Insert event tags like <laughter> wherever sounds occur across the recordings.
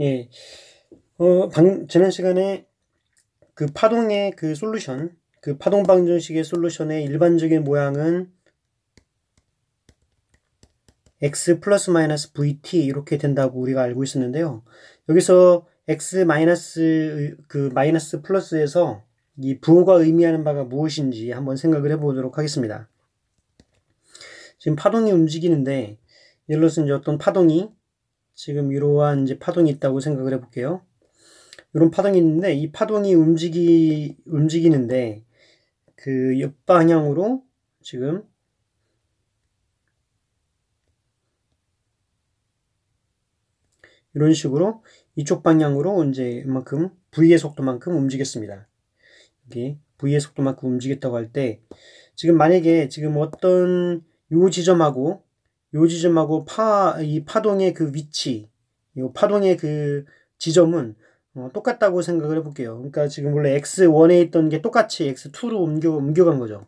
예. 어, 방, 지난 시간에 그 파동의 그 솔루션, 그 파동 방정식의 솔루션의 일반적인 모양은 x 플러스 마이너스 vt 이렇게 된다고 우리가 알고 있었는데요. 여기서 x 마이너스 그 마이너스 플러스에서 이 부호가 의미하는 바가 무엇인지 한번 생각을 해보도록 하겠습니다. 지금 파동이 움직이는데 예를 들어서 이제 어떤 파동이 지금 이러한 이제 파동이 있다고 생각을 해볼게요. 이런 파동이 있는데 이 파동이 움직이 움직이는데 그 옆 방향으로 지금 이런 식으로 이쪽 방향으로 이제 이 만큼 V의 속도만큼 움직였습니다. 여기 V의 속도만큼 움직였다고 할 때 지금 만약에 지금 어떤 요 지점하고 요 지점하고 파, 이 파동의 그 위치, 요 파동의 그 지점은 어, 똑같다고 생각을 해볼게요. 그러니까 지금 원래 x1에 있던 게 똑같이 x2로 옮겨, 옮겨간 거죠.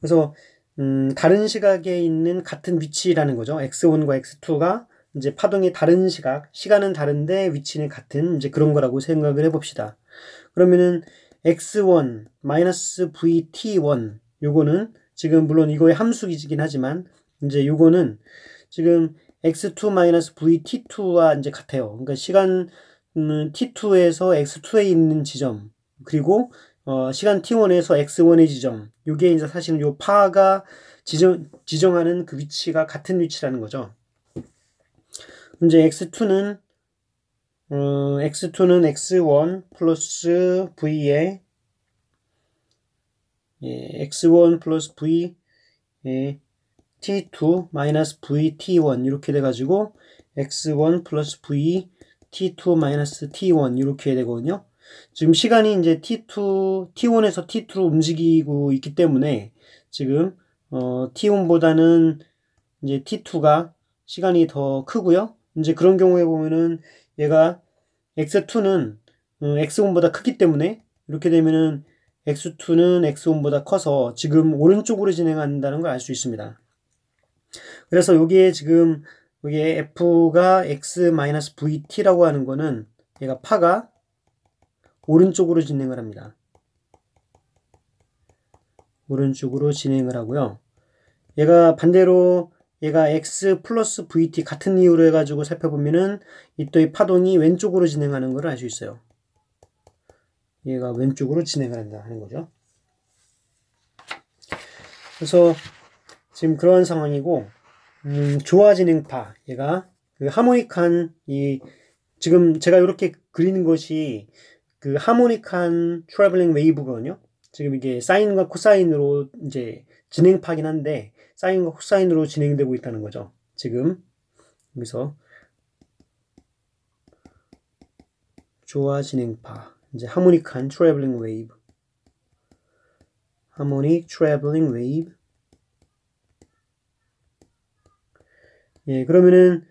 그래서, 음, 다른 시각에 있는 같은 위치라는 거죠. x1과 x2가 이제 파동의 다른 시각, 시간은 다른데 위치는 같은 이제 그런 거라고 생각을 해봅시다. 그러면은 x1 마이너스 vt1 요거는 지금 물론 이거의 함수이긴 하지만 이제 요거는 지금 x2 vt2와 이제 같아요. 그러니까 시간 음, t2에서 x2에 있는 지점 그리고 어, 시간 t1에서 x1의 지점 요게 이제 사실은 요 파가 지정 지정하는 그 위치가 같은 위치라는 거죠. 이제 x2는 어, x2는 x1 플러스 v의 예, x1 플러스 v 예, t2 마이너스 v t1 이렇게 돼가지고 x1 플러스 v t2 마이너스 t1 이렇게 되거든요. 지금 시간이 이제 t2, t1에서 t2로 움직이고 있기 때문에 지금 어, t1보다는 이제 t2가 시간이 더 크고요. 이제 그런 경우에 보면은 얘가 x2는 음, 어, x1보다 크기 때문에 이렇게 되면은 x2는 x1보다 커서 지금 오른쪽으로 진행한다는 걸 알 수 있습니다. 그래서 여기에 지금 여기에 f가 x-vt라고 하는 거는 얘가 파가 오른쪽으로 진행을 합니다. 오른쪽으로 진행을 하고요. 얘가 반대로 얘가 x 플러스 vt 같은 이유로 해가지고 살펴보면은 이 또 이 파동이 왼쪽으로 진행하는 걸 알 수 있어요. 얘가 왼쪽으로 진행을 한다 하는 거죠. 그래서 지금 그러한 상황이고 음, 좋아진행파 얘가 그 하모닉한 이 지금 제가 이렇게 그리는 것이 그 하모닉한 트래블링 웨이브거든요. 지금 이게 사인과 코사인으로 이제 진행파긴 한데 사인과 코사인으로 진행되고 있다는 거죠. 지금 여기서 좋아 진행파 이제 하모닉한 트래블링 웨이브 하모닉 트래블링 웨이브 예, 그러면은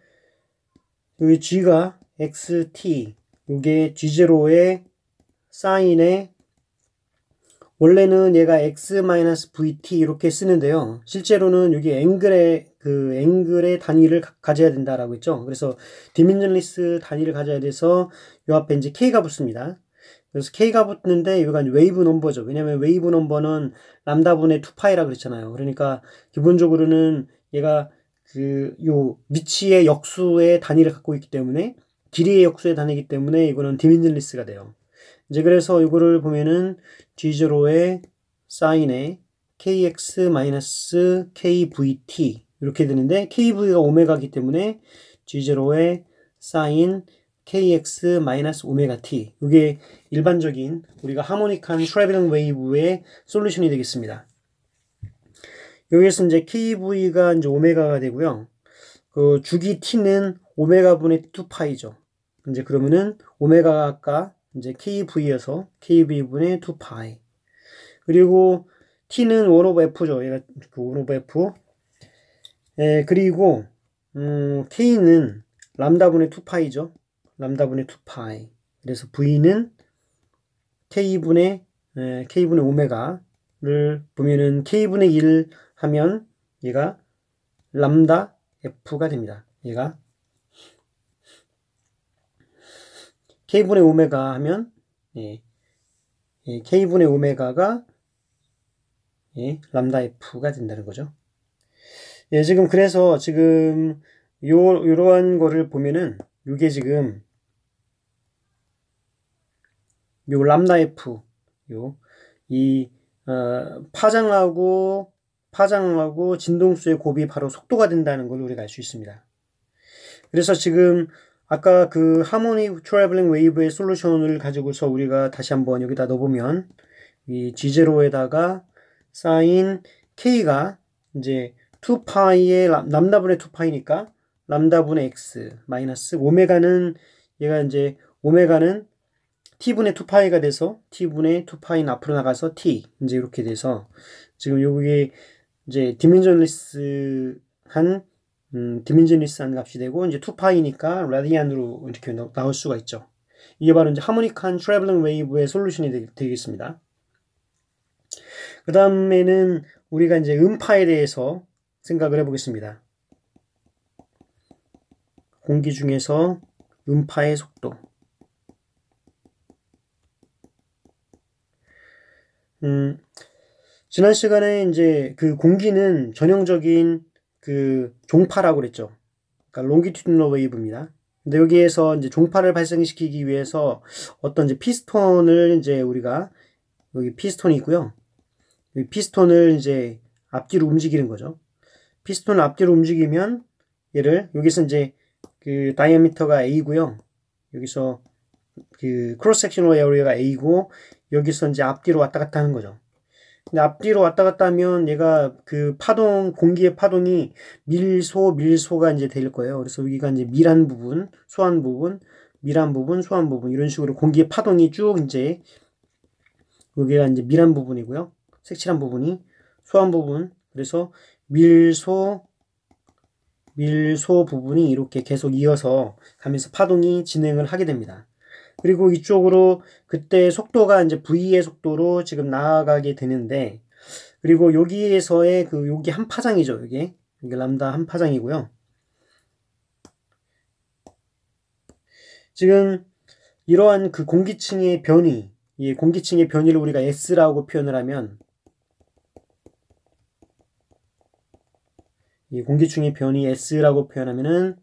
여기 G가 XT 이게 G0의 사인에 원래는 얘가 X-VT 이렇게 쓰는데요. 실제로는 여기 앵글의 그 앵글의 단위를 가, 져야 된다라고 했죠. 그래서 디멘전리스 단위를 가져야 돼서 요 앞에 이제 K가 붙습니다. 그래서 K가 붙는데 여기가 웨이브 넘버죠. 왜냐면 웨이브 넘버는 람다분의 2파이라 그랬잖아요. 그러니까 기본적으로는 얘가 그요 위치의 역수의 단위를 갖고 있기 때문에 길이의 역수의 단위이기 때문에 이거는 디민즐리스가 돼요. 이제 그래서 이거를 보면은 G0의 사인에 kx-kvt 이렇게 되는데 kv가 오메가기 때문에 g0의 사인 kx 마이너스 오메가 t 이게 일반적인 우리가 하모닉한 트래블링 웨이브의 솔루션이 되겠습니다. 여기에서 이제 kv가 이제 오메가가 되고요. 그 주기 t는 오메가 분의 2파이죠. 이제 그러면은 오메가 아 이제 kv여서 kv 분의 2파이. 그리고 t는 1 오브 f죠. 얘가 1 그 오브 f. 예, 그리고 음, k는 람다 분의 2파이죠. 람다분의 2파이. 그래서 V는 K분의, K분의 오메가를 보면은 K분의 1 하면 얘가 람다 F가 됩니다. 얘가 K분의 오메가 하면 예, 예, K분의 오메가가 예, 람다 F가 된다는 거죠. 예, 지금 그래서 지금 요, 요러한 거를 보면은 이게 지금 요 람다F 요이 어, 파장하고 파장하고 진동수의 곱이 바로 속도가 된다는 걸 우리가 알 수 있습니다. 그래서 지금 아까 그하모니 트래블링 웨이브의 솔루션을 가지고서 우리가 다시 한번 여기다 넣어보면 이 G0에다가 쌓인 K가 이제 2파이의 람다분의 2파이니까 람다분의 X 마이너스 오메가는 얘가 이제 오메가는 t분의 2파이가 돼서 t분의 2파인 앞으로 나가서 t 이제 이렇게 돼서 지금 요게 이제 디멘전리스한 음, 디멘전리스한 값이 되고 이제 2파이니까 라디안으로 이렇게 나, 올 수가 있죠. 이게 바로 이제 하모닉한 트래블링 웨이브의 솔루션이 되, 겠습니다그 다음에는 우리가 이제 음파에 대해서 생각을 해보겠습니다. 공기 중에서 음파의 속도 음, 지난 시간에 이제 그 공기는 전형적인 그 종파라고 그랬죠. 그러니까 롱기튜디널 웨이브입니다. 근데 여기에서 이제 종파를 발생시키기 위해서 어떤 이제 피스톤을 이제 우리가 여기 피스톤이 있고요. 여기 피스톤을 이제 앞뒤로 움직이는 거죠. 피스톤 앞뒤로 움직이면 얘를 여기서 이제 그 다이아미터가 A고요. 여기서 그 크로스 섹션 에어리어가 A고 여기서 이제 앞뒤로 왔다 갔다 하는 거죠. 근데 앞뒤로 왔다 갔다 하면 얘가 그 파동 공기의 파동이 밀소 밀소가 이제 될 거예요. 그래서 여기가 이제 밀한 부분, 소한 부분, 밀한 부분, 소한 부분 이런 식으로 공기의 파동이 쭉 이제 여기가 이제 밀한 부분이고요. 색칠한 부분이 소한 부분. 그래서 밀소 밀소 부분이 이렇게 계속 이어서 가면서 파동이 진행을 하게 됩니다. 그리고 이쪽으로 그때 속도가 이제 V의 속도로 지금 나아가게 되는데 그리고 여기에서의 그 여기 한 파장이죠. 여기. 이게 람다 한 파장이고요. 지금 이러한 그 공기층의 변이, 이 공기층의 변이를 우리가 S라고 표현을 하면 이 공기층의 변이 S라고 표현하면은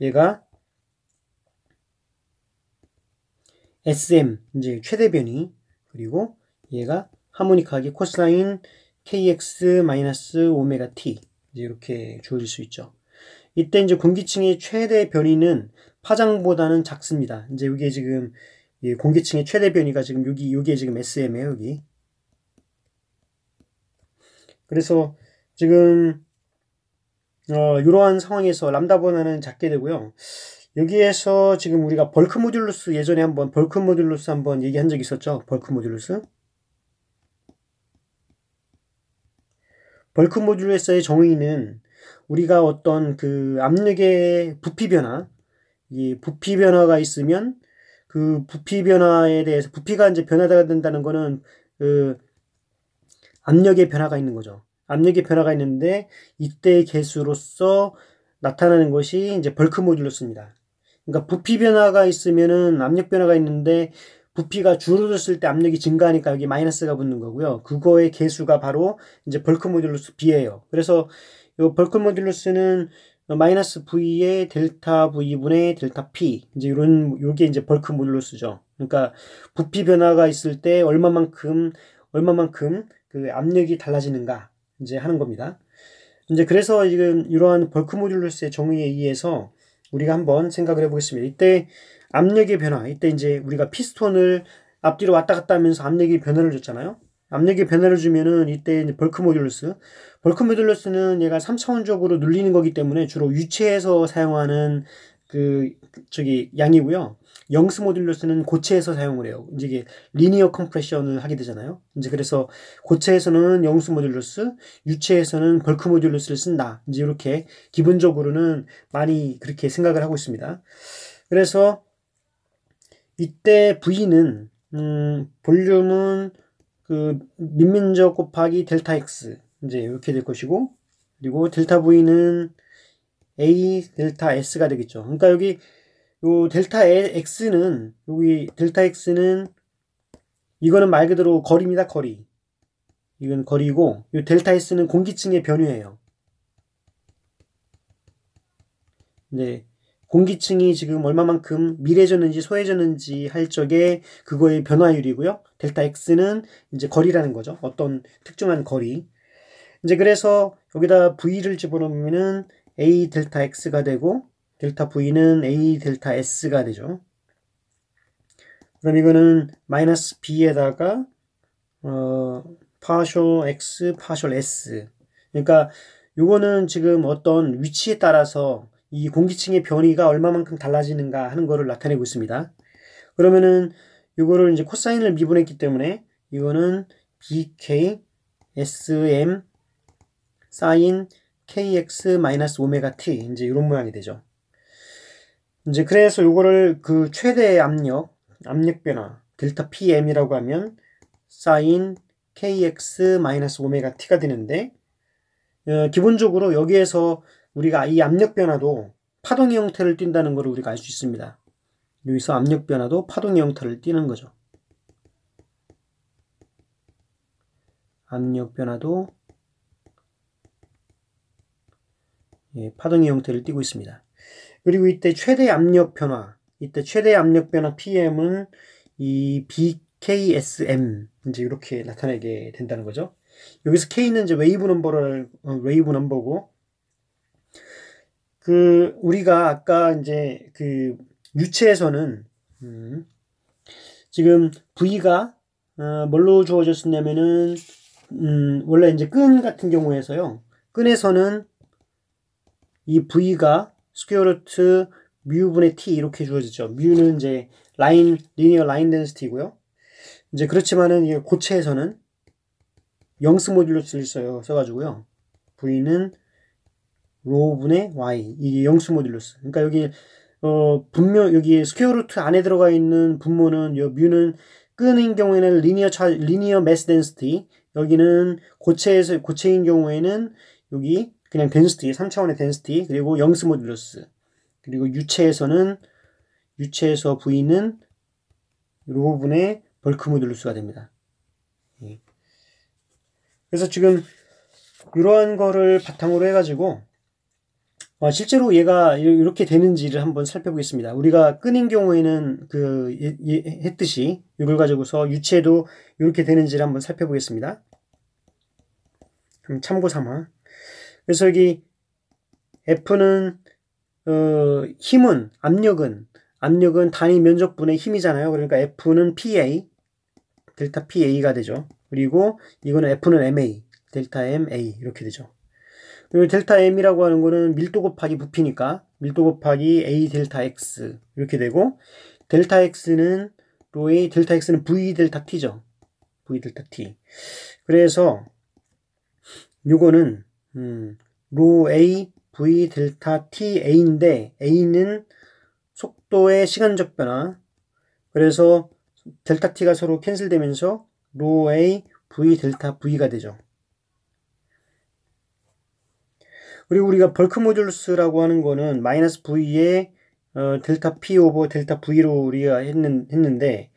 얘가 SM 이제 최대 변이 그리고 얘가 하모니카하게 코사인 kx 마이너스 오메가 t 이제 이렇게 주어질 수 있죠. 이때 이제 공기층의 최대 변이는 파장보다는 작습니다. 이제 이게 지금 공기층의 최대 변이가 지금 여기 여기 지금 SM에 여기. 그래서 지금 어, 이러한 상황에서 람다 보다는 작게 되고요. 여기에서 지금 우리가 벌크 모듈루스 예전에 한번 벌크 모듈루스 한번 얘기한 적 있었죠. 벌크 모듈루스. 벌크 모듈루스의 정의는 우리가 어떤 그 압력의 부피 변화, 이 부피 변화가 있으면 그 부피 변화에 대해서 부피가 이제 변화가 된다는 거는 그 압력의 변화가 있는 거죠. 압력의 변화가 있는데 이때의 개수로서 나타나는 것이 이제 벌크 모듈루스입니다. 그러니까 부피 변화가 있으면은 압력 변화가 있는데 부피가 줄어들었을 때 압력이 증가하니까 여기 마이너스가 붙는 거고요. 그거의 개수가 바로 이제 벌크 모듈루스 B예요. 그래서 이 벌크 모듈루스는 마이너스 V의 델타 V분의 델타 P 이제 이런 요게 이제 벌크 모듈루스죠. 그러니까 부피 변화가 있을 때 얼마만큼 얼마만큼 그 압력이 달라지는가 이제 하는 겁니다. 이제 그래서 지금 이러한 벌크 모듈루스의 정의에 의해서 우리가 한번 생각을 해보겠습니다. 이때 압력의 변화, 이때 이제 우리가 피스톤을 앞뒤로 왔다 갔다 하면서 압력의 변화를 줬잖아요. 압력의 변화를 주면은 이때 벌크 모듈러스. 벌크 모듈러스는 얘가 3차원적으로 눌리는 거기 때문에 주로 유체에서 사용하는 그 저기 양이고요. 영수모듈로서는 고체에서 사용을 해요. 이제 이게 리니어 컴프레션을 하게 되잖아요. 이제 그래서 고체에서는 영수모듈로스 유체에서는 벌크 모듈로스를 쓴다. 이제 이렇게 기본적으로는 많이 그렇게 생각을 하고 있습니다. 그래서 이때 V는 음, 볼륨은 그 민민적 곱하기 델타 X 이제 이렇게 될 것이고 그리고 델타 V는 a 델타 s가 되겠죠. 그러니까 여기 요 델타 x는 여기 델타 x는 이거는 말 그대로 거리입니다. 거리. 이건 거리고 이 델타 S는 공기층의 변유예요. 네. 공기층이 지금 얼마만큼 미래졌는지 소해졌는지 할 적에 그거의 변화율이고요. 델타 X는 이제 거리라는 거죠. 어떤 특정한 거리. 이제 그래서 여기다 V를 집어넣으면은 a 델타 x가 되고 델타 v는 a 델타 s가 되죠. 그럼 이거는 마이너스 b에다가 어 파셜 x 파셜 s 그러니까 요거는 지금 어떤 위치에 따라서 이 공기층의 변이가 얼마만큼 달라지는가 하는 거를 나타내고 있습니다. 그러면은 요거를 이제 코사인을 미분했기 때문에 이거는 bk sm 사인 kx 마이 t 이제 이런 모양이 되죠. 이제 그래서 요거를 그 최대 압력 압력 변화 델타 pm이라고 하면 사인 kx 마이 t가 되는데 어, 기본적으로 여기에서 우리가 이 압력 변화도 파동의 형태를 띈다는 것을 우리가 알 수 있습니다. 여기서 압력 변화도 파동의 형태를 띠는 거죠. 압력 변화도 예, 파동의 형태를 띠고 있습니다. 그리고 이때 최대 압력 변화, 이때 최대 압력 변화 PM은 이 BKSM 이제 이렇게 나타내게 된다는 거죠. 여기서 K는 이제 웨이브 넘버를 어, 웨이브 넘버고 그 우리가 아까 이제 그 유체에서는 음, 지금 V가 어, 뭘로 주어졌었냐면은 음, 원래 이제 끈 같은 경우에서요. 끈에서는 이 v가 스퀘어 루트 뮤분의 t 이렇게 주어지죠. 뮤는 이제 라인 리니어 라인 덴스티고요 이제 그렇지만은 이게 고체에서는 영스 모듈러스있어요 써가지고요. v는 로분의 y 이게 영수 모듈러스 그러니까 여기 어 분명 여기 스퀘어 루트 안에 들어가 있는 분모는 요 뮤는 끈인 경우에는 리니어 차 리니어 메스 덴스티 여기는 고체에서 고체인 경우에는 여기 그냥 덴스티, 3차원의 덴스티, 그리고 영스 모듈러스, 그리고 유체에서는, 유체에서 부 V는 이 부분의 벌크 모듈러스가 됩니다. 예. 그래서 지금 이러한 거를 바탕으로 해가지고 어, 실제로 얘가 이렇게 되는지를 한번 살펴보겠습니다. 우리가 끈인 경우에는 그 했듯이 이걸 가지고서 유체도 이렇게 되는지를 한번 살펴보겠습니다. 참고 삼아 그래서 여기 F는 어, 힘은 압력은 압력은 단위 면적분의 힘이잖아요. 그러니까 F는 PA 델타 PA가 되죠. 그리고 이거는 F는 MA 델타 MA 이렇게 되죠. 그리고 델타 M이라고 하는 거는 밀도 곱하기 부피니까 밀도 곱하기 A 델타 X 이렇게 되고 델타 X는 로 A 델타 X는 V 델타 T죠. V 델타 T. 그래서 요거는 음, 로 A, V 델타 T A인데 A는 속도의 시간적 변화. 그래서 델타 T가 서로 캔슬되면서 로 A, V 델타 V가 되죠. 그리고 우리가 벌크 모듈스라고 하는 거는 마이너스 V에 어, 델타 P 오버 델타 V로 우리가 했는, 했는데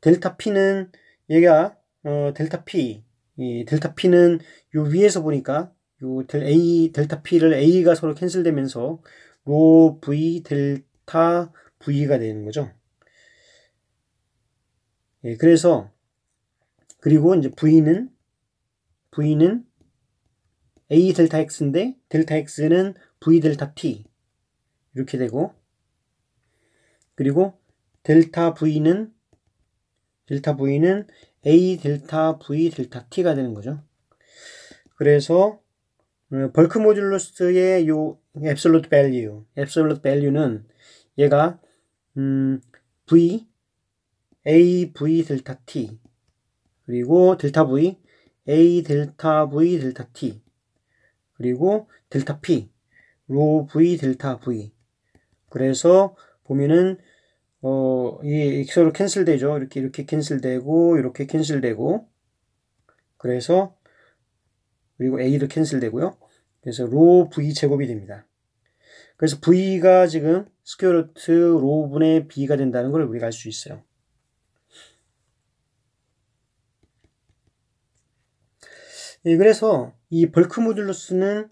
델타 P는 얘가 어, 델타 P 이 델타 P는 요 위에서 보니까 요델 A 델타 P를 A가 서로 캔슬되면서 로 V 델타 V가 되는 거죠. 예, 그래서 그리고 이제 V는 V는 A 델타 X인데 델타 X는 V 델타 T 이렇게 되고 그리고 델타 V는 델타 V는 A 델타 V 델타 T가 되는 거죠. 그래서 어, 벌크 모듈루스의 요 앱솔루트 밸류, 앱솔루트 밸류는 얘가 음, V A V 델타 T 그리고 델타 V A 델타 V 델타 T 그리고 델타 P 로 V 델타 V 그래서 보면은 어, 이 x로 캔슬되죠. 이렇게 이렇게 캔슬되고 이렇게 캔슬되고 그래서 그리고 a도 캔슬되고요. 그래서 로 v 제곱이 됩니다. 그래서 v가 지금 스퀘어루트 로분의 b가 된다는 걸 우리가 알 수 있어요. 예, 그래서 이 벌크 모듈루스는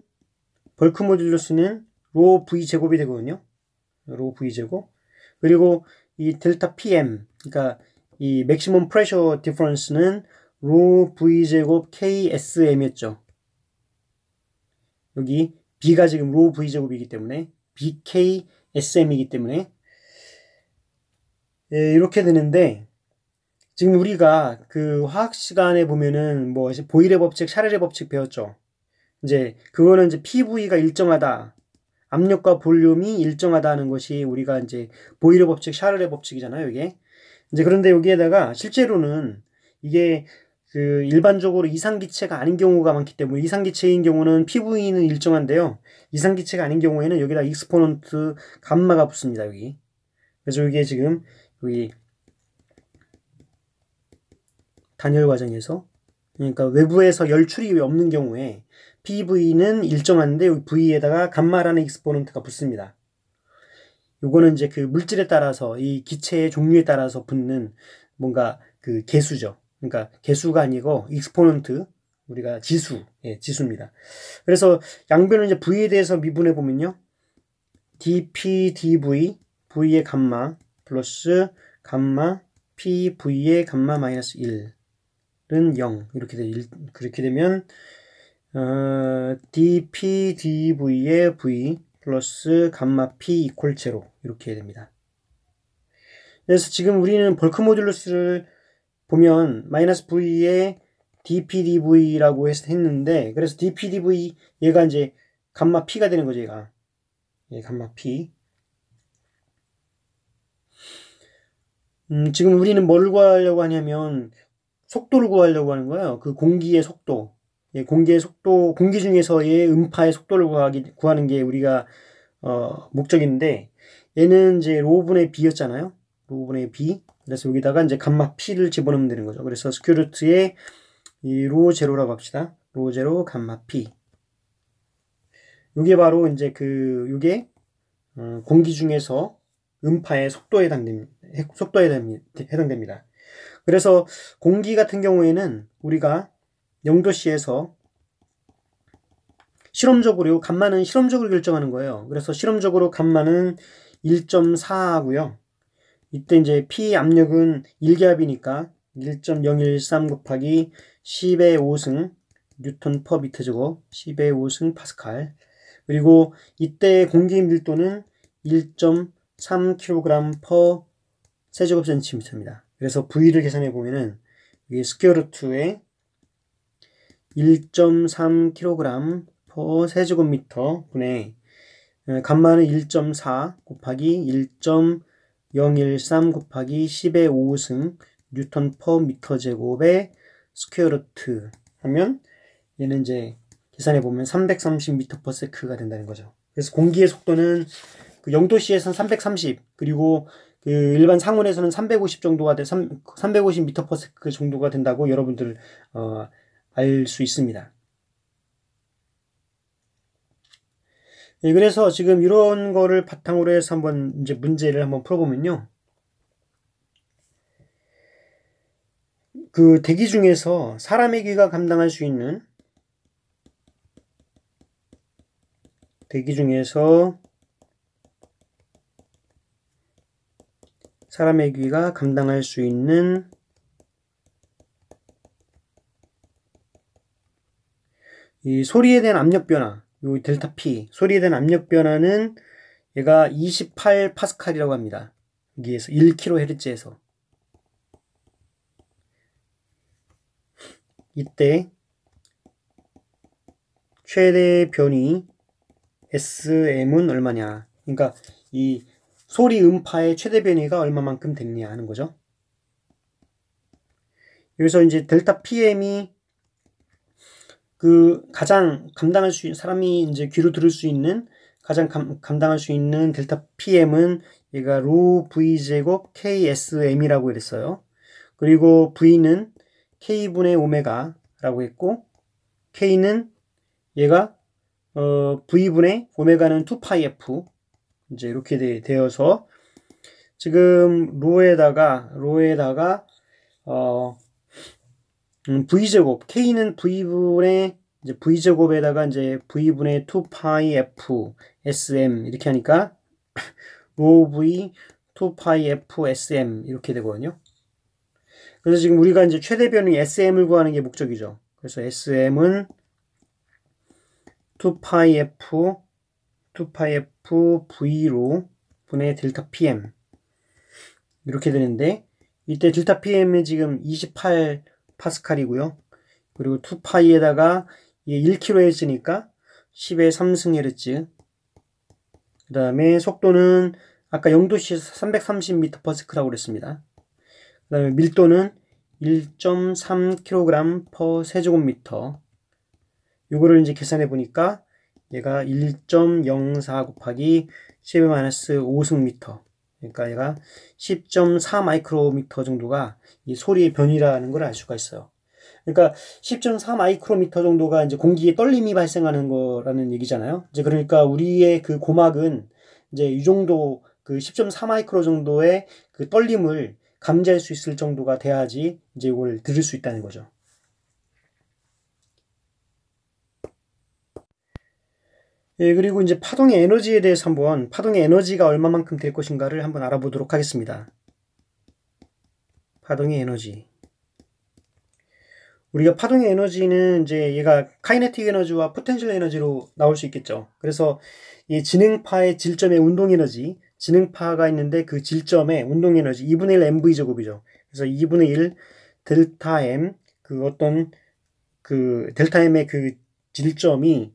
벌크 모듈루스는 로 v 제곱이 되거든요. 로 v 제곱. 그리고 이 델타 pm 그러니까 이 맥시멈 프레셔 디퍼런스는 로 v 제곱 ksm이었죠. 여기 B가 지금 로 V제곱이기 때문에 BKSM이기 때문에 예, 이렇게 되는데 지금 우리가 그 화학 시간에 보면은 뭐 이제 보일의 법칙, 샤렐의 법칙 배웠죠. 이제 그거는 이제 PV가 일정하다. 압력과 볼륨이 일정하다는 것이 우리가 이제 보일의 법칙, 샤를의 법칙이잖아요, 이게. 이제 그런데 여기에다가 실제로는 이게 그 일반적으로 이상기체가 아닌 경우가 많기 때문에 이상기체인 경우는 PV는 일정한데요. 이상기체가 아닌 경우에는 여기다 익스포넌트 감마가 붙습니다. 여기. 그래서 이게 지금 여기 단열 과정에서 그러니까 외부에서 열출이 없는 경우에 PV는 일정한데 여기 V에다가 감마라는 익스포넌트가 붙습니다. 요거는 이제 그 물질에 따라서 이 기체의 종류에 따라서 붙는 뭔가 그 개수죠. 그러니까 개수가 아니고 익스포넌트 우리가 지수, 예, 지수입니다. 그래서 양변을 이제 v에 대해서 미분해 보면요. dp dv v의 감마 플러스 감마 pv의 감마 마이너스 1은 0 이렇게 돼 1, 그렇게 되면 어, dp dv의 v 플러스 감마 p 이퀄 제로 이렇게 됩니다. 그래서 지금 우리는 벌크 모듈러스를 보면 마이너스 V에 dpdv라고 했는데 그래서 dpdv 얘가 이제 감마 p가 되는 거죠 얘가 예, 감마 p 음, 지금 우리는 뭘 구하려고 하냐면 속도를 구하려고 하는 거예요 그 공기의 속도 예, 공기의 속도 공기 중에서의 음파의 속도를 구하기, 구하는 게 우리가 어, 목적인데 얘는 이제 로분의 b였잖아요 로분의 b 그래서 여기다가 이제 감마 P를 집어넣으면 되는 거죠. 그래서 스큐르트의 이 로 제로라고 합시다. 로 제로 감마 P. 이게 바로 이제 그 이게 어, 공기 중에서 음파의 속도에 해당됩니다. 속도에 해당됩니다. 그래서 공기 같은 경우에는 우리가 영도시에서 실험적으로 감마는 실험적으로 결정하는 거예요. 그래서 실험적으로 감마는 1.4고요. 이때 이제 P 압력은 1기압이니까 1.013 곱하기 10의 5승 뉴턴 퍼 미터제곱 10의 5승 파스칼 그리고 이때 공기 밀도는 1.3kg 퍼 세제곱 센티미터입니다. 그래서 V를 계산해 보면은 이게 스퀘어 루트의 1.3kg 퍼 세제곱미터 분의 간만은 어, 1.4 곱하기 1. 0.13 곱하기 10의 5승 뉴턴 퍼 미터 제곱의 스퀘어 루트 하면 얘는 이제 계산해 보면 330m per s e 가 된다는 거죠. 그래서 공기의 속도는 그 영도시에서는 330 그리고 그 일반 상온에서는 350 정도가 돼 350m per sec 정도가 된다고 여러분들 어, 알 수 있습니다. 예, 그래서 지금 이런 거를 바탕으로 해서 한번 이제 문제를 한번 풀어보면요. 그 대기 중에서 사람의 귀가 감당할 수 있는 대기 중에서 사람의 귀가 감당할 수 있는 이 소리에 대한 압력 변화 요 델타 P 소리에 대한 압력 변화는 얘가 28 파스칼이라고 합니다. 여기에서 1kHz에서 이때 최대 변이 SM은 얼마냐 그러니까 이 소리 음파의 최대 변이가 얼마만큼 됐냐 하는 거죠. 여기서 이제 델타 PM이 그 가장 감당할 수 있는 사람이 이제 귀로 들을 수 있는 가장 감, 감당할 수 있는 델타 PM은 얘가 로 V 제곱 KSM이라고 이랬어요. 그리고 V는 K분의 오메가라고 했고 K는 얘가 어, V분의 오메가는 2파이F 이제 이렇게 되, 되어서 지금 로에다가 로에다가 어, 음, v제곱 k는 v분의 이제 v제곱에다가 이제 v분의 2파이f sm 이렇게 하니까 <laughs> rho v 2파이f sm 이렇게 되거든요. 그래서 지금 우리가 이제 최대 변이 sm을 구하는 게 목적이죠. 그래서 sm은 2파이f 2파이f v로 분의 델타 pm 이렇게 되는데 이때 델타 pm이 지금 28 파스칼이고요. 그리고 2파이에다가 1kHz니까 10의 3승헤르츠 그 다음에 속도는 아까 0도시 330mps라고 그랬습니다. 그 다음에 밀도는 1.3kg 세제곱미터 요거를 이제 계산해 보니까 얘가 1.04 곱하기 10의 마이너스 5승미터 그러니까 얘가 10.4 마이크로미터 정도가 이 소리의 변이라는 걸 알 수가 있어요. 그러니까 10.4 마이크로미터 정도가 이제 공기의 떨림이 발생하는 거라는 얘기잖아요. 이제 그러니까 우리의 그 고막은 이제 이 정도 그 10.4 마이크로 정도의 그 떨림을 감지할 수 있을 정도가 돼야지 이제 이걸 들을 수 있다는 거죠. 예, 그리고 이제 파동의 에너지에 대해서 한번 파동의 에너지가 얼마만큼 될 것인가를 한번 알아보도록 하겠습니다. 파동의 에너지. 우리가 파동의 에너지는 이제 얘가 카이네틱 에너지와 포텐셜 에너지로 나올 수 있겠죠. 그래서 이 지능파의 질점의 운동 에너지, 지능파가 있는데 그 질점의 운동 에너지 2분의 1 mv 제곱이죠. 그래서 2분의 1 델타 m 그 어떤 그 델타 m의 그 질점이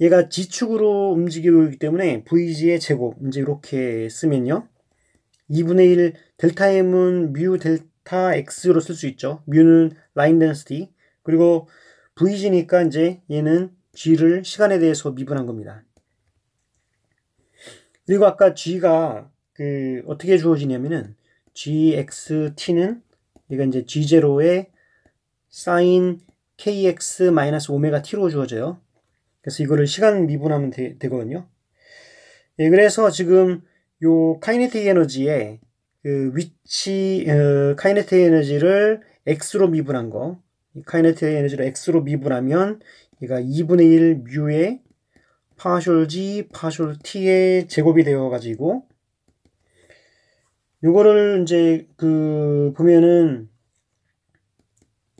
얘가 지축으로 움직이고 있기 때문에 Vg의 제곱 이제 이렇게 쓰면요. 2분의 1 델타 M은 뮤 델타 X로 쓸 수 있죠. 뮤는 라인 덴스티 그리고 Vg니까 이제 얘는 G를 시간에 대해서 미분한 겁니다. 그리고 아까 G가 그 어떻게 주어지냐면은 GXT는 얘가 이제 G0의 사인 KX 마이너스 오메가 T로 주어져요. 그래서 이거를 시간 미분하면 되, 거든요 예, 그래서 지금 요 카이네틱 에너지의 그 위치 어, 카이네틱 에너지를 x로 미분한 거 카이네틱 에너지를 x로 미분하면 얘가 2분의 1 뮤의 파셜 g 파셜 t의 제곱이 되어 가지고 요거를 이제 그 보면은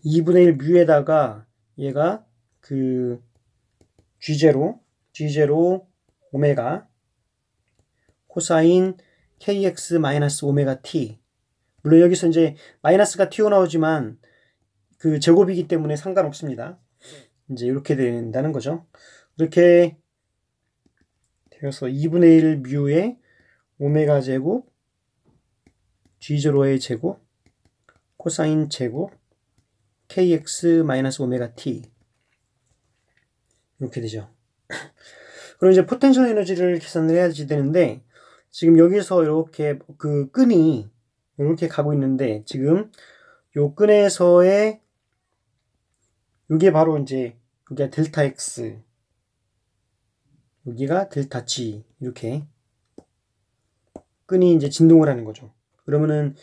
2분의 1 뮤에다가 얘가 그 g 0 g 0 오메가 코사인 KX 마이너스 오메가 T 물론 여기서 이제 마이너스가 튀어나오지만 그 제곱이기 때문에 상관없습니다. 네. 이제 이렇게 된다는 거죠. 이렇게 되어서 2분의 1 뮤의 오메가 제곱 g 0의 제곱 코사인 제곱 KX 마이너스 오메가 T 이렇게 되죠. 그럼 이제 포텐셜 에너지를 계산을 해야지 되는데 지금 여기서 이렇게 그 끈이 이렇게 가고 있는데 지금 요 끈에서의 요게 바로 이제 여기가 델타 x 여기가 델타 g 이렇게 끈이 이제 진동을 하는 거죠. 그러면은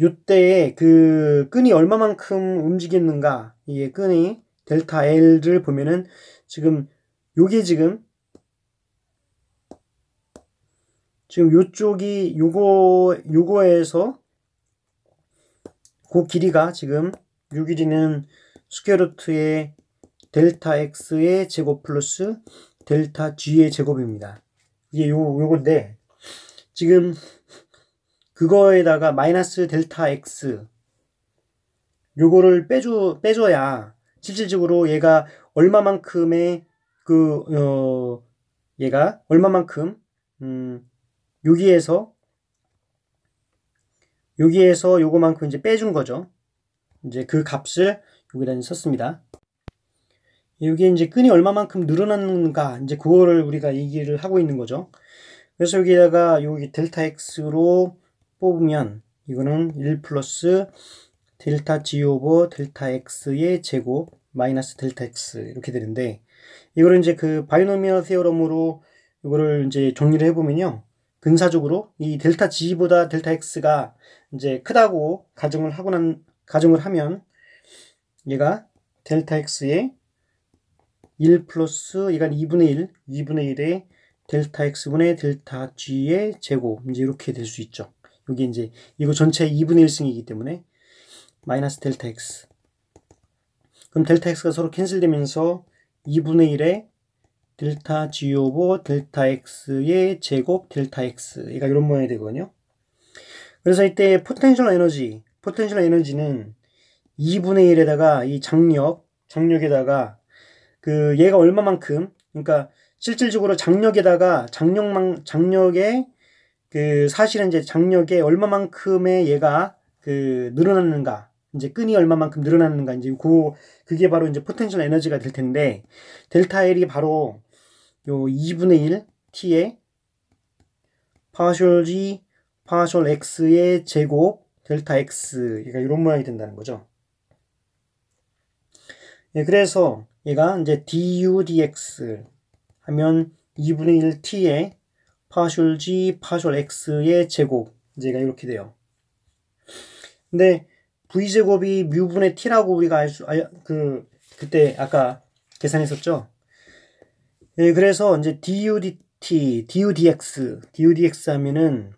요때 그 끈이 얼마만큼 움직였는가 이게 끈이 델타 L를 보면은 지금 요게 지금 지금 요쪽이 요거 요거에서 그 길이가 지금 요 길이는 스퀘어루트의 델타 x의 제곱 플러스 델타 g의 제곱입니다. 이게 요 요건데 지금 그거에다가 마이너스 델타 x 요거를 빼줘 빼줘야 실질적으로 얘가 얼마만큼의 그, 어, 얘가 얼마만큼, 음, 여기에서, 여기에서 요거만큼 이제 빼준 거죠. 이제 그 값을 여기다 썼습니다. 여기에 이제 끈이 얼마만큼 늘어났는가, 이제 그거를 우리가 얘기를 하고 있는 거죠. 그래서 여기다가 여기 델타 X로 뽑으면, 이거는 1 플러스 델타 G 오버 델타 X의 제곱 마이너스 델타 X 이렇게 되는데 이거를 이제 그 바이노미얼 세어럼으로 이거를 이제 정리를 해보면요. 근사적으로 이 델타 G보다 델타 X가 이제 크다고 가정을 하고 난, 가정을 하면 얘가 델타 X의 1 플러스 이건 2분의 1, 2분의 1의 델타 X분의 델타 G의 제곱, 이제 이렇게 될 수 있죠. 여게 이제 이거 전체 2분의 1승이기 때문에 마이너스 델타 x 그럼 델타 x가 서로 캔슬되면서 2분의 1에 델타 g 오버 델타 x의 제곱 델타 x 얘가 이런 모양이 되거든요 그래서 이때 포텐셜 에너지 포텐셜 에너지는 2분의 1에다가 이 장력 장력에다가 그 얘가 얼마만큼 그러니까 실질적으로 장력에다가 장력만 장력에 그 사실은 이제 장력에 얼마만큼의 얘가 그 늘어났는가 이제 끈이 얼마만큼 늘어나는가 이제 그 그게 바로 이제 포텐셜 에너지가 될 텐데 델타 L이 바로 요 2분의 1 T의 파셜 G 파셜 X의 제곱 델타 X 그러니까 이런 모양이 된다는 거죠. 예, 그래서 얘가 이제 du dx 하면 2분의 1 t의 파셜 g 파셜 x의 제곱 이제가 이렇게 돼요. 근데 v제곱이 뮤분의 t라고 우리가 알 수, 아, 그, 그때 아까 계산했었죠. 예, 그래서 이제 du dt, du dx, du dx 하면은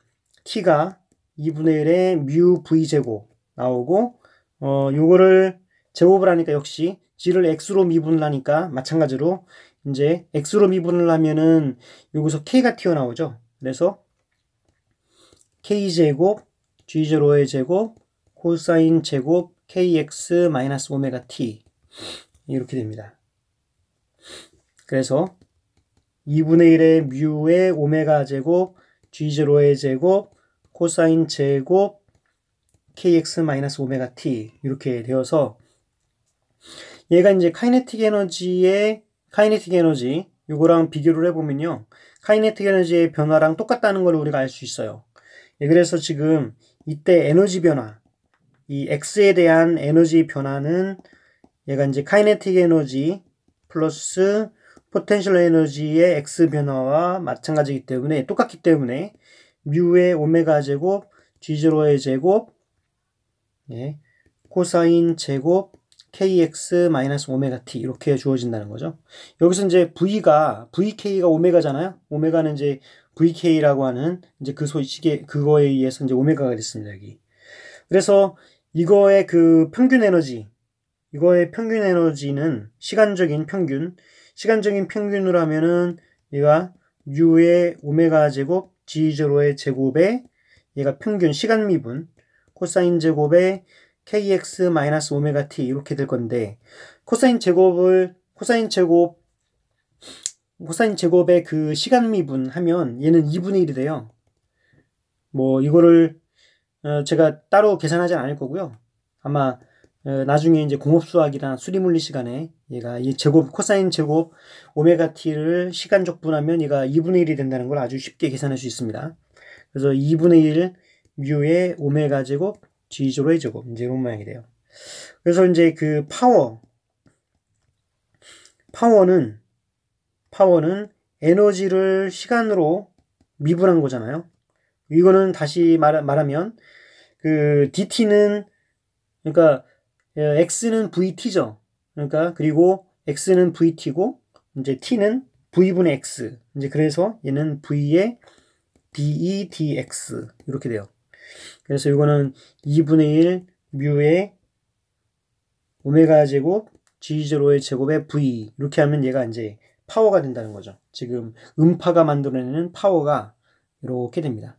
t가 2분의 1의 뮤 v제곱 나오고, 어, 요거를 제곱을 하니까 역시 g를 x로 미분을 하니까 마찬가지로 이제 x로 미분을 하면은 여기서 k가 튀어나오죠. 그래서 k제곱 g0의 제곱 코사인 제곱 kx 마이너스 오메가 t 이렇게 됩니다. 그래서 2분의 1의 뮤의 오메가 제곱 g0의 제곱 코사인 제곱 kx 마이너스 오메가 t 이렇게 되어서 얘가 이제 카이네틱 에너지의 카이네틱 에너지 이거랑 비교를 해보면요. 카이네틱 에너지의 변화랑 똑같다는 걸 우리가 알 수 있어요. 예, 그래서 지금 이때 에너지 변화 이 X에 대한 에너지 변화는 얘가 이제 카이네틱 에너지 플러스 포텐셜 에너지의 X 변화와 마찬가지이기 때문에 똑같기 때문에 뮤의 오메가 제곱 G0의 제곱 예, 코사인 제곱 kx 마이너스 오메가 t 이렇게 주어진다는 거죠. 여기서 이제 v가 vk가 오메가잖아요. 오메가는 이제 vk라고 하는 이제 그 소식에 그거에 의해서 이제 오메가가 됐습니다 여기. 그래서 이거의 그 평균 에너지, 이거의 평균 에너지는 시간적인 평균, 시간적인 평균으로 하면은 얘가 u의 오메가 제곱, g0의 제곱에 얘가 평균 시간 미분, 코사인 제곱에 kx 마이너스 오메가 t 이렇게 될 건데 코사인 제곱을 코사인 제곱 코사인 제곱의 그 시간 미분 하면 얘는 2분의 1이 돼요. 뭐 이거를 어, 제가 따로 계산하진 않을 거고요. 아마 어, 나중에 이제 공업수학이나 수리물리 시간에 얘가 이 제곱 코사인 제곱 오메가 t를 시간적 분하면 얘가 2분의 1이 된다는 걸 아주 쉽게 계산할 수 있습니다. 그래서 2분의 1 뮤의 오메가 제곱 g 조로의 제곱 이제 이런 모양이 돼요. 그래서 이제 그 파워 파워는 파워는 에너지를 시간으로 미분한 거잖아요. 이거는 다시 말, 말하면 그 dt는 그러니까 예, x는 vt죠. 그러니까 그리고 x는 vt고 이제 t는 v분의 x. 이제 그래서 얘는 v의 d e dx 이렇게 돼요. 그래서 이거는 2분의 1 뮤의 오메가 제곱 g0의 제곱의 v 이렇게 하면 얘가 이제 파워가 된다는 거죠. 지금 음파가 만들어내는 파워가 이렇게 됩니다.